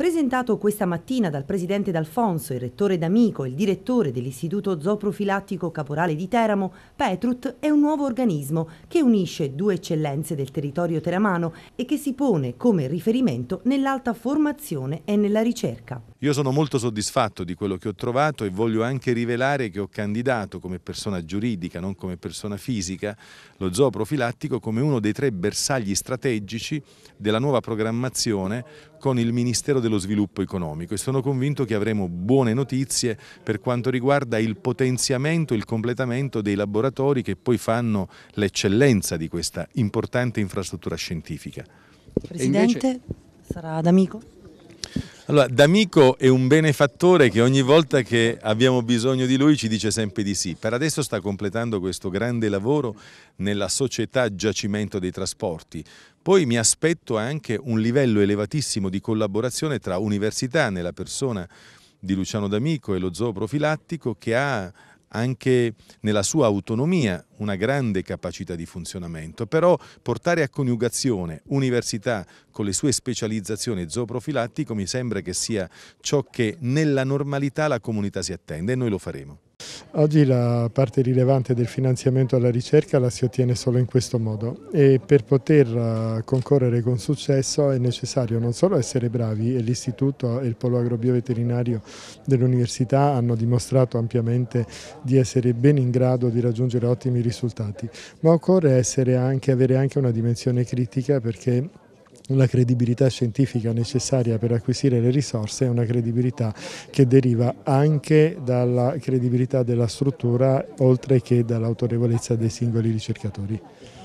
presentato questa mattina dal presidente D'Alfonso, il rettore D'Amico e il direttore dell'Istituto Zooprofilattico Caporale di Teramo, Petrut è un nuovo organismo che unisce due eccellenze del territorio teramano e che si pone come riferimento nell'alta formazione e nella ricerca. Io sono molto soddisfatto di quello che ho trovato e voglio anche rivelare che ho candidato come persona giuridica, non come persona fisica, lo zoo profilattico come uno dei tre bersagli strategici della nuova programmazione con il Ministero dello Sviluppo Economico e sono convinto che avremo buone notizie per quanto riguarda il potenziamento, il completamento dei laboratori che poi fanno l'eccellenza di questa importante infrastruttura scientifica. Presidente, invece... sarà d'amico? Allora, D'Amico è un benefattore che ogni volta che abbiamo bisogno di lui ci dice sempre di sì. Per adesso sta completando questo grande lavoro nella società giacimento dei trasporti. Poi mi aspetto anche un livello elevatissimo di collaborazione tra università nella persona di Luciano D'Amico e lo zoo profilattico che ha anche nella sua autonomia una grande capacità di funzionamento, però portare a coniugazione università con le sue specializzazioni zooprofilattico mi sembra che sia ciò che nella normalità la comunità si attende e noi lo faremo. Oggi la parte rilevante del finanziamento alla ricerca la si ottiene solo in questo modo e per poter eh, concorrere con successo è necessario non solo essere bravi e l'Istituto e il Polo Agrobioveterinario dell'Università hanno dimostrato ampiamente di essere ben in grado di raggiungere ottimi risultati, ma occorre anche, avere anche una dimensione critica perché la credibilità scientifica necessaria per acquisire le risorse è una credibilità che deriva anche dalla credibilità della struttura oltre che dall'autorevolezza dei singoli ricercatori.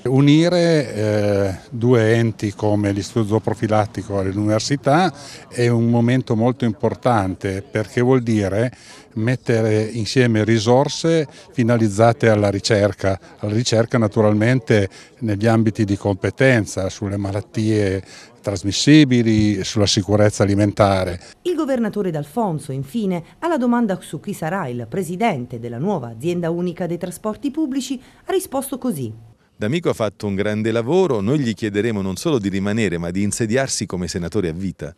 Unire eh, due enti come l'Istituto Zooprofilattico e l'Università è un momento molto importante perché vuol dire mettere insieme risorse finalizzate alla ricerca, alla ricerca naturalmente negli ambiti di competenza, sulle malattie trasmissibili, e sulla sicurezza alimentare. Il governatore D'Alfonso, infine, alla domanda su chi sarà il presidente della nuova azienda unica dei trasporti pubblici, ha risposto così. D'Amico ha fatto un grande lavoro, noi gli chiederemo non solo di rimanere, ma di insediarsi come senatore a vita.